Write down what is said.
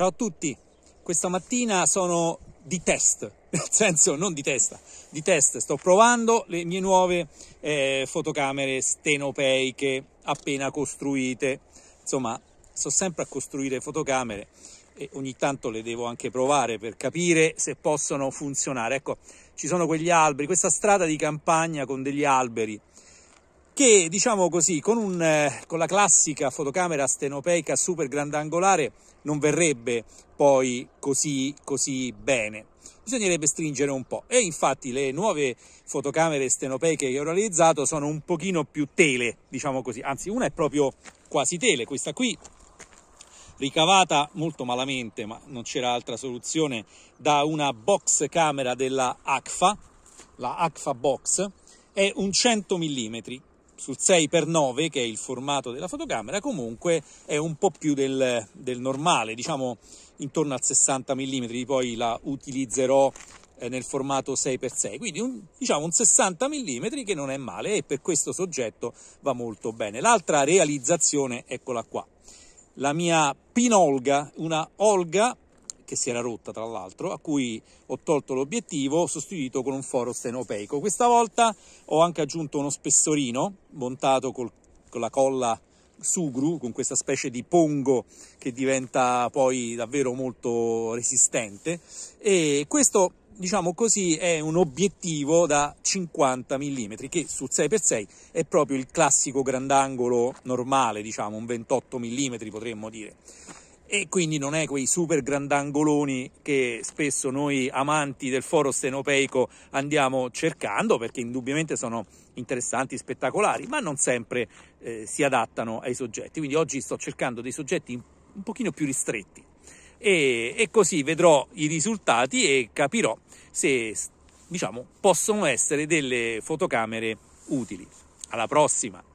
Ciao a tutti, questa mattina sono di test, nel senso non di testa, di test, sto provando le mie nuove eh, fotocamere stenopeiche appena costruite, insomma sto sempre a costruire fotocamere e ogni tanto le devo anche provare per capire se possono funzionare, ecco ci sono quegli alberi, questa strada di campagna con degli alberi che diciamo così con, un, eh, con la classica fotocamera stenopeica super grandangolare non verrebbe poi così, così bene bisognerebbe stringere un po'. E infatti le nuove fotocamere stenopeiche che ho realizzato sono un pochino più tele, diciamo così, anzi una è proprio quasi tele, questa qui ricavata molto malamente, ma non c'era altra soluzione, da una box camera della ACFA, la ACFA Box, è un 100 mm sul 6x9 che è il formato della fotocamera comunque è un po' più del, del normale diciamo intorno al 60 mm poi la utilizzerò eh, nel formato 6x6, quindi un, diciamo un 60 mm che non è male e per questo soggetto va molto bene. L'altra realizzazione, eccola qua, la mia Pinolga, una Olga che si era rotta tra l'altro, a cui ho tolto l'obiettivo, sostituito con un foro stenopeico. Questa volta ho anche aggiunto uno spessorino montato col, con la colla sugru, con questa specie di pongo che diventa poi davvero molto resistente e questo diciamo così è un obiettivo da 50 mm che sul 6x6 è proprio il classico grandangolo normale, diciamo un 28 mm potremmo dire e quindi non è quei super grandangoloni che spesso noi amanti del foro stenopeico andiamo cercando perché indubbiamente sono interessanti, spettacolari, ma non sempre eh, si adattano ai soggetti. Quindi oggi sto cercando dei soggetti un pochino più ristretti e, e così vedrò i risultati e capirò se diciamo possono essere delle fotocamere utili. Alla prossima!